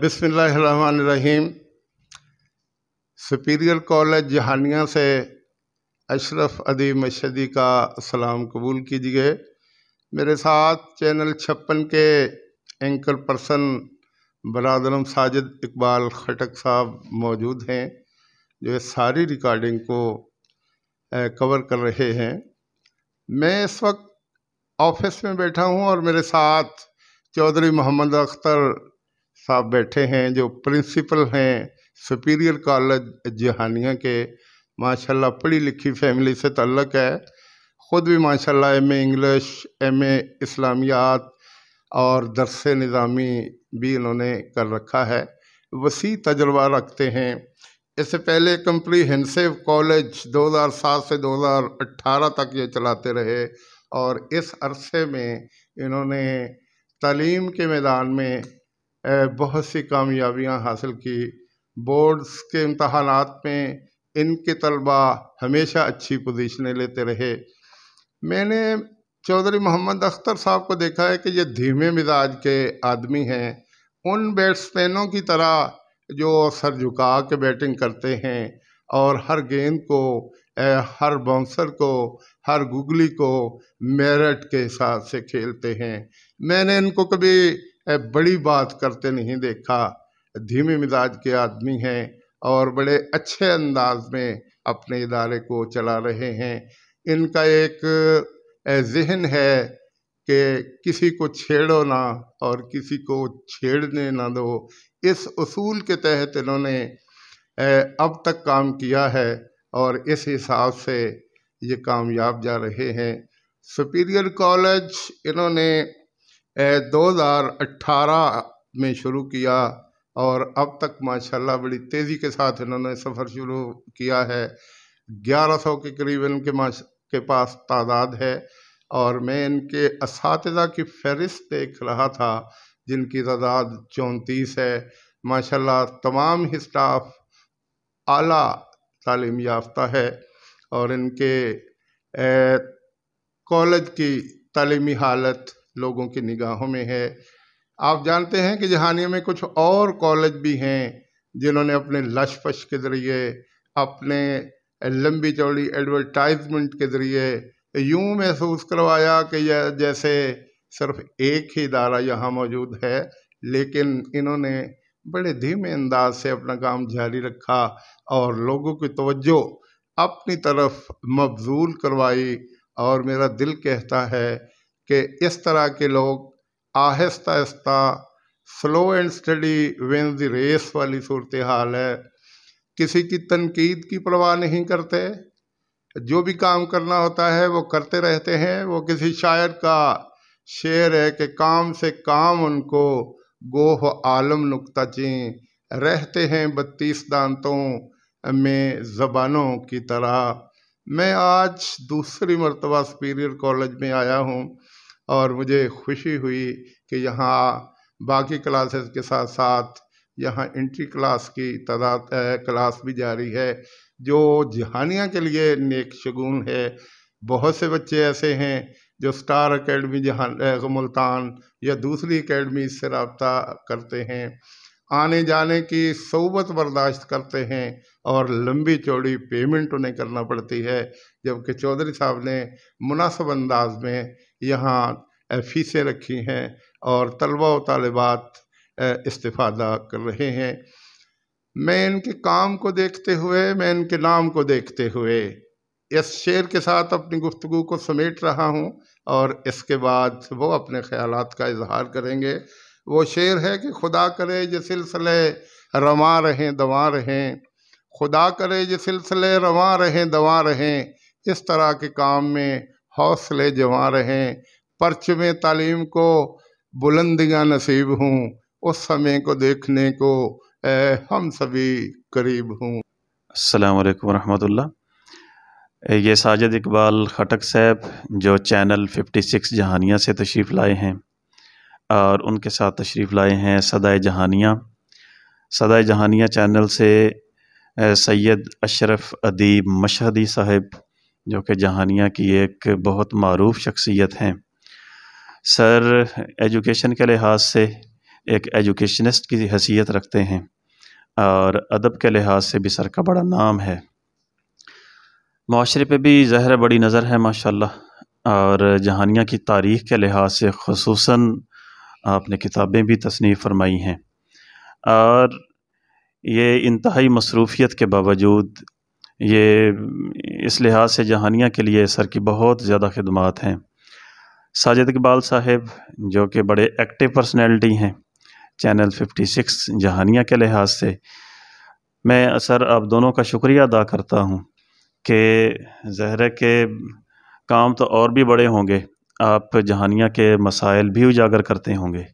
बिसमीम superior college Jahania से अशरफ अदी मशदी का सलाम कबूल कीजिए मेरे साथ चैनल छप्पन के एंकर पर्सन बरदरम साजिद इकबाल खटक साहब मौजूद हैं जो इस सारी रिकॉर्डिंग को कवर कर रहे हैं मैं इस वक्त ऑफिस में बैठा हूं और मेरे साथ चौधरी मोहम्मद अख्तर साहब बैठे हैं जो प्रिंसिपल हैं सुपीरियर कॉलेज जहानिया के माशाल्लाह पढ़ी लिखी फैमिली से तल्लक है ख़ुद भी माशाल्लाह एम इंग्लिश एम इस्लामियात और दरस निज़ामी भी इन्होंने कर रखा है वसी तजर्बा रखते हैं इससे पहले कंप्रीहेंसिव कॉलेज 2007 से 2018 तक ये चलाते रहे और इस अरसे में इन्होंने तालीम के मैदान में बहुत सी कामयाबियाँ हासिल की बोर्ड्स के इम्तहानात में इनके तलबा हमेशा अच्छी पोजीशनें लेते रहे मैंने चौधरी मोहम्मद अख्तर साहब को देखा है कि ये धीमे मिजाज के आदमी हैं उन बैट्समैनों की तरह जो सर झुका के बैटिंग करते हैं और हर गेंद को हर बाउंसर को हर गुगली को मेरठ के हिसाब से खेलते हैं मैंने इनको कभी बड़ी बात करते नहीं देखा धीमे मिजाज के आदमी हैं और बड़े अच्छे अंदाज में अपने इदारे को चला रहे हैं इनका एक जहन है कि किसी को छेड़ो ना और किसी को छेड़ने ना दो इस असूल के तहत इन्होंने अब तक काम किया है और इस हिसाब से ये कामयाब जा रहे हैं सुपीरियर कॉलेज इन्होंने दो हज़ार अट्ठारह में शुरू किया और अब तक माशाल्लाह बड़ी तेज़ी के साथ इन्होंने सफ़र शुरू किया है ग्यारह सौ के करीब इनके माश के पास तादाद है और मैं इनके इस की फहरिस्त देख रहा था जिनकी तादाद चौंतीस है माशाल्लाह तमाम ही स्टाफ आला तालीम याफ्ता है और इनके कॉलेज की तलीमी हालत लोगों की निगाहों में है आप जानते हैं कि जहानिया में कुछ और कॉलेज भी हैं जिन्होंने अपने लश के ज़रिए अपने लंबी चौड़ी एडवर्टाइजमेंट के ज़रिए यूं महसूस करवाया कि यह जैसे सिर्फ एक ही इदारा यहाँ मौजूद है लेकिन इन्होंने बड़े धीमे अंदाज से अपना काम जारी रखा और लोगों की तवज्जो अपनी तरफ मबजूल करवाई और मेरा दिल कहता है कि इस तरह के लोग आहिस्ता आहिस्ता slow and steady win the race वाली सूरत हाल है किसी की तनकीद की परवाह नहीं करते जो भी काम करना होता है वो करते रहते हैं वो किसी शायर का शेर है कि काम से काम उनको गोह आलम नुकता चें रहते हैं बत्तीस दांतों में ज़बानों की तरह मैं आज दूसरी मरतबा सुपीरियर कॉलेज में आया हूँ और मुझे खुशी हुई कि यहाँ बाकी क्लासेस के साथ साथ यहाँ इंट्री क्लास की तादाद क्लास भी जारी है जो जहानिया के लिए नेक शगुन है बहुत से बच्चे ऐसे हैं जो स्टार अकेडमी जहाँ मुल्तान या दूसरी अकेडमी से रबता करते हैं आने जाने की सोबत बर्दाश्त करते हैं और लंबी चौड़ी पेमेंट उन्हें करना पड़ती है जबकि चौधरी साहब ने मुनासब अंदाज में यहाँ फीसें रखी हैं और तलबा तलबात इस्तादा कर रहे हैं मैं इनके काम को देखते हुए मैं इनके नाम को देखते हुए इस शेर के साथ अपनी गुफ्तु को समेट रहा हूँ और इसके बाद वो अपने ख्याल का इजहार करेंगे वो शेर है कि खुदा करे ये सिलसिले रवा रहें दवा रहें खुदा करे ये सिलसिले रवा रहें दवा रहें इस तरह के काम में हौसले जमा रहे परचम तालीम को बुलंदियाँ नसीब हूँ उस समय को देखने को ए, हम सभी करीब हूँ असलकम वरहमतुल्ला ये साजिद इकबाल खटक साहब जो चैनल 56 जहानिया से तशरीफ़ लाए हैं और उनके साथ तशरीफ़ लाए हैं सदाए जहानिया सदाए जहानिया चैनल से सैयद अशरफ अदीब मशहदी साहब जो कि जहानिया की एक बहुत मरूफ शख्सियत हैं सर एजुकेशन के लिहाज से एक एजुकेशनिस्ट की हैसियत रखते हैं और अदब के लिहाज से भी सर का बड़ा नाम है माशरे पे भी ज़हर बड़ी नज़र है माशाल्लाह और जहानिया की तारीख़ के लिहाज से खसूस आपने किताबें भी तसनीफ़ फरमाई हैं और ये इंतहाई मसरूफियत के बावजूद ये इस लिहाज से जहानिया के लिए सर की बहुत ज़्यादा खदमात हैं साजिद इकबाल साहब जो कि बड़े एक्टिव पर्सनैलिटी हैं चैनल 56 जहानिया के लिहाज से मैं सर आप दोनों का शुक्रिया अदा करता हूँ कि जहर के काम तो और भी बड़े होंगे आप जहानिया के मसाइल भी उजागर करते होंगे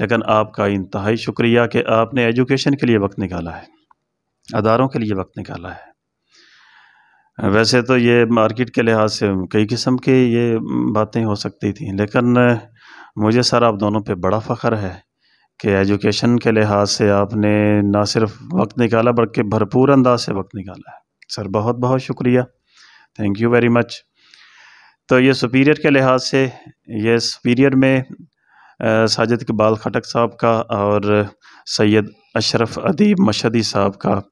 लेकिन आपका इंतहाई शुक्रिया कि आपने एजुकेशन के लिए वक्त निकाला है अदारों के लिए वक्त निकाला है वैसे तो ये मार्केट के लिहाज से कई किस्म के ये बातें हो सकती थी लेकिन मुझे सर आप दोनों पे बड़ा फ़ख्र है कि एजुकेशन के लिहाज से आपने ना सिर्फ वक्त निकाला बल्कि भरपूर अंदाज से वक्त निकाला है सर बहुत बहुत शुक्रिया थैंक यू वेरी मच तो ये सुपीरियर के लिहाज से ये सुपीरियर में साजिद इकबाल खटक साहब का और सैयद अशरफ अदीब मशदी साहब का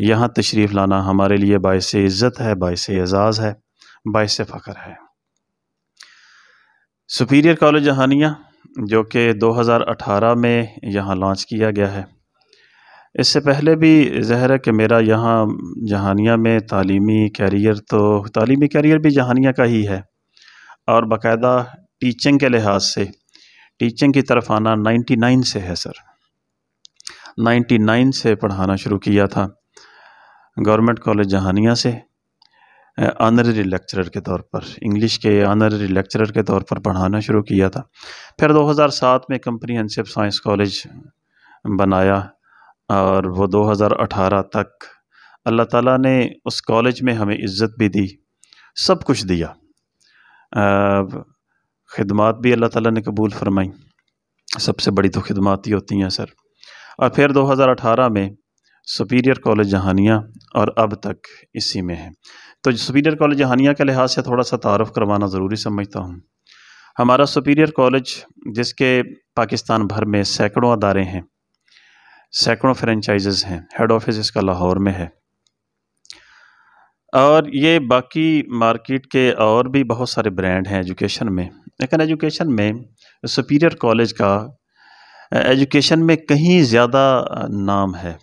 यहाँ तशरीफ़ लाना हमारे लिए बायस इज़्ज़त है बायस एज़ाज़ है बायस फ़ख्र है सुपीरियर कॉलेज जहानिया जो कि 2018 में यहाँ लॉन्च किया गया है इससे पहले भी जहर है कि मेरा यहाँ जहानिया में तालीमी कैरियर तो तालीमी कैरियर भी जहानिया का ही है और बाकायदा टीचिंग के लिहाज से टीचिंग की तरफ आना 99 से है सर 99 से पढ़ाना शुरू किया था गवर्नमेंट कॉलेज जहानिया से आनररी लेक्चरर के तौर पर इंग्लिश के आनररी लेक्चरर के तौर पर पढ़ाना शुरू किया था फिर 2007 में कंप्रीहेंसिव साइंस कॉलेज बनाया और वो 2018 तक अल्लाह ताला ने उस कॉलेज में हमें इज़्ज़त भी दी सब कुछ दिया ख़िदमत भी अल्लाह ताला ने कबूल फरमाई सबसे बड़ी तो खिदमत ही होती हैं सर और फिर 2018 में सुपीरियर कॉलेज जहानिया और अब तक इसी में है तो सुपीरियर कॉलेज जहानिया के लिहाज से थोड़ा सा तारफ़ करवाना ज़रूरी समझता हूँ हमारा सुपीरियर कॉलेज जिसके पाकिस्तान भर में सैकड़ों अदारे हैं सैकड़ों फ्रेंचाइज़ हैं हेड ऑफिस इसका लाहौर में है और ये बाकी मार्केट के और भी बहुत सारे ब्रांड हैं एजुकेशन में लेकिन एजुकेशन में सुपीरियर कॉलेज का एजुकेशन में कहीं ज़्यादा नाम है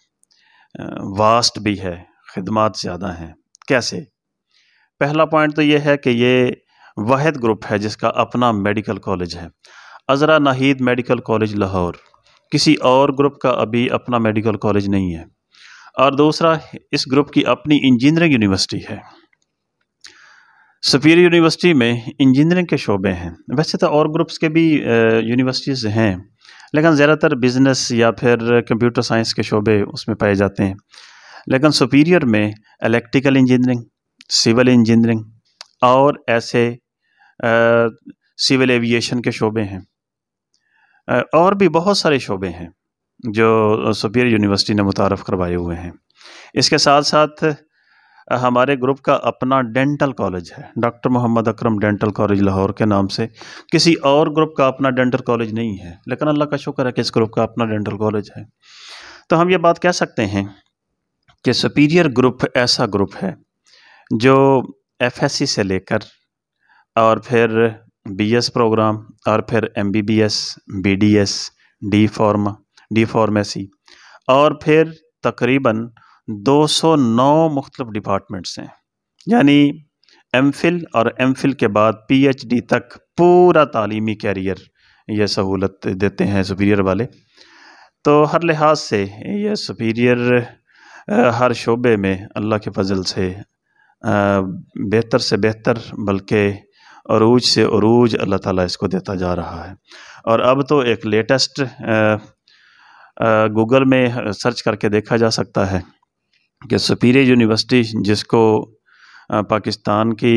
वास्ट भी है खदमात ज़्यादा हैं कैसे पहला पॉइंट तो ये है कि ये वाद ग्रुप है जिसका अपना मेडिकल कॉलेज है अजरा नाहद मेडिकल कॉलेज लाहौर किसी और ग्रुप का अभी अपना मेडिकल कॉलेज नहीं है और दूसरा इस ग्रुप की अपनी इंजीनियरिंग यूनिवर्सिटी है सपीर यूनिवर्सिटी में इंजीनियरिंग के शोबे हैं वैसे तो और ग्रुप्स के भी यूनिवर्सिटीज़ हैं लेकिन ज़्यादातर बिज़नेस या फिर कंप्यूटर साइंस के शोबे उसमें पाए जाते हैं लेकिन सुपीरियर में इलेक्ट्रिकल इंजीनियरिंग सिविल इंजीनियरिंग और ऐसे सिविल एविएशन के शोबे हैं और भी बहुत सारे शोबे हैं जो सुपीरियर यूनिवर्सिटी ने मुतारफ़ करवाए हुए हैं इसके साथ साथ हमारे ग्रुप का अपना डेंटल कॉलेज है doctor Mohammad Akram dental college Lahore के नाम से किसी और ग्रुप का अपना डेंटल कॉलेज नहीं है लेकिन अल्लाह का शुक्र है कि इस ग्रुप का अपना डेंटल कॉलेज है तो हम ये बात कह सकते हैं कि सुपीरियर ग्रुप ऐसा ग्रुप है जो सी से लेकर और फिर एस प्रोग्राम और फिर M B B S B D S D pharmacy और फिर तकरीबन 209 मुख्तलिफ डिपार्टमेंट्स हैं यानी एम फिल और एम फिल के बाद पी एच डी तक पूरा तालीमी कैरियर यह सहूलत देते हैं सुपीरियर वाले तो हर लिहाज से यह सुपीरियर हर शोबे में अल्लाह के फजल से बेहतर से बेहतर बल्कि अरूज से अरूज अल्लाह ताला इसको देता जा रहा है और अब तो एक लेटेस्ट गूगल में सर्च करके देखा जा सकता है कि सपीरियर यूनिवर्सिटी जिसको पाकिस्तान की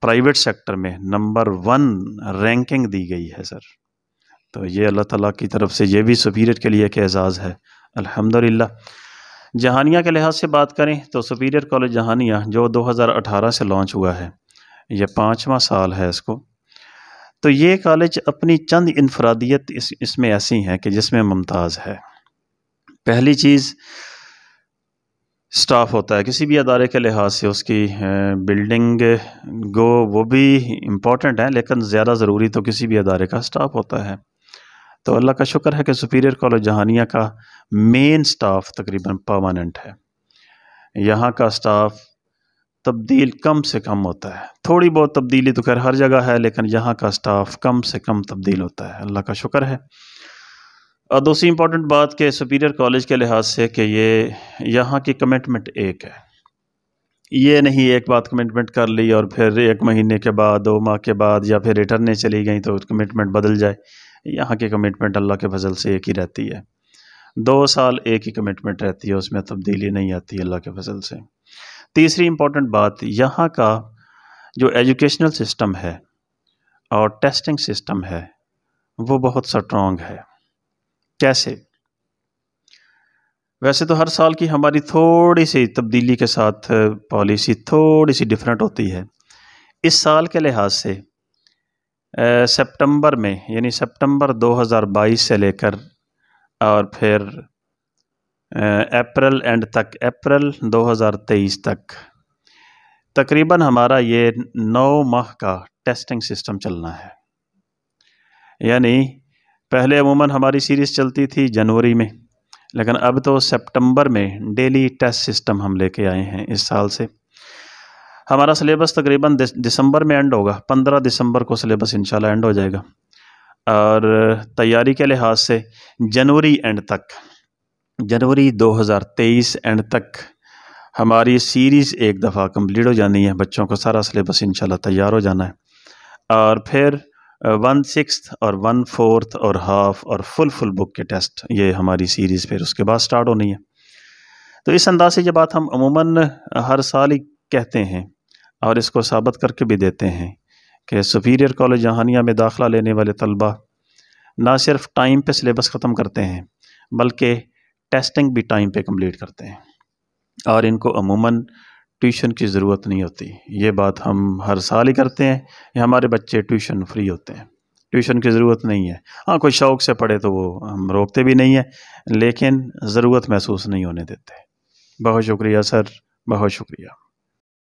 प्राइवेट सेक्टर में नंबर वन रैंकिंग दी गई है सर तो ये अल्लाह ताला की तरफ से ये भी सपीरियर के लिए एक एज़ाज़ है अल्हम्दुलिल्लाह जहानिया के लिहाज से बात करें तो सुपीरियर कॉलेज जहानिया जो 2018 से लॉन्च हुआ है यह पाँचवा साल है इसको तो ये कॉलेज अपनी चंद इनफरादियत इस इसमें ऐसी हैं कि जिसमें मुमताज़ है पहली चीज़ स्टाफ होता है किसी भी अदारे के लिहाज से उसकी बिल्डिंग गो वो भी इम्पॉर्टेंट है लेकिन ज़्यादा ज़रूरी तो किसी भी अदारे का स्टाफ होता है तो अल्लाह का शुक्र है कि सुपीरियर कॉलेज जहानिया का मेन स्टाफ तकरीबन परमानेंट है यहाँ का स्टाफ तब्दील कम से कम होता है थोड़ी बहुत तब्दीली तो खैर हर जगह है लेकिन यहाँ का स्टाफ कम से कम तब्दील होता है अल्लाह का शुक्र है और दूसरी इम्पॉर्टेंट बात कि सुपीरियर कॉलेज के लिहाज से कि ये यहाँ की कमिटमेंट एक है ये नहीं एक बात कमिटमेंट कर ली और फिर एक महीने के बाद दो माह के बाद या फिर रिटर्नें चली गई तो कमिटमेंट बदल जाए यहाँ की कमिटमेंट अल्लाह के फजल से एक ही रहती है दो साल एक ही कमिटमेंट रहती है उसमें तब्दीली नहीं आती अल्लाह के फजल से तीसरी इंपॉर्टेंट बात यहाँ का जो एजुकेशनल सिस्टम है और टेस्टिंग सिस्टम है वो बहुत स्ट्रॉन्ग है कैसे वैसे तो हर साल की हमारी थोड़ी सी तब्दीली के साथ पॉलिसी थोड़ी सी डिफरेंट होती है इस साल के लिहाज से सितंबर में यानी सितंबर 2022 से लेकर और फिर अप्रैल एंड तक अप्रैल 2023 तक तकरीबन हमारा ये नौ माह का टेस्टिंग सिस्टम चलना है यानी पहले अमूमन हमारी सीरीज़ चलती थी जनवरी में लेकिन अब तो सितंबर में डेली टेस्ट सिस्टम हम लेके आए हैं इस साल से हमारा सिलेबस तकरीबन दिसंबर में एंड होगा पंद्रह दिसंबर को सिलेबस इनशाला एंड हो जाएगा और तैयारी के लिहाज से जनवरी एंड तक जनवरी 2023 एंड तक हमारी सीरीज़ एक दफ़ा कंप्लीट हो जानी है बच्चों को सारा सिलेबस इनशाला तैयार हो जाना है और फिर वन uh, सिक्स और वन फोर्थ और हाफ और फुल फुल बुक के टेस्ट ये हमारी सीरीज़ फिर उसके बाद स्टार्ट होनी है तो इस अंदाज से ये बात हम अमूमन हर साल ही कहते हैं और इसको साबित करके भी देते हैं कि सुपीरियर कॉलेज जहानिया में दाखला लेने वाले तलबा ना सिर्फ टाइम पे सिलेबस ख़त्म करते हैं बल्कि टेस्टिंग भी टाइम पे कंप्लीट करते हैं और इनको अमूमन ट्यूशन की ज़रूरत नहीं होती ये बात हम हर साल ही करते हैं या हमारे बच्चे ट्यूशन फ्री होते हैं ट्यूशन की ज़रूरत नहीं है हाँ कोई शौक़ से पढ़े तो वो हम रोकते भी नहीं हैं लेकिन ज़रूरत महसूस नहीं होने देते बहुत शुक्रिया सर बहुत शुक्रिया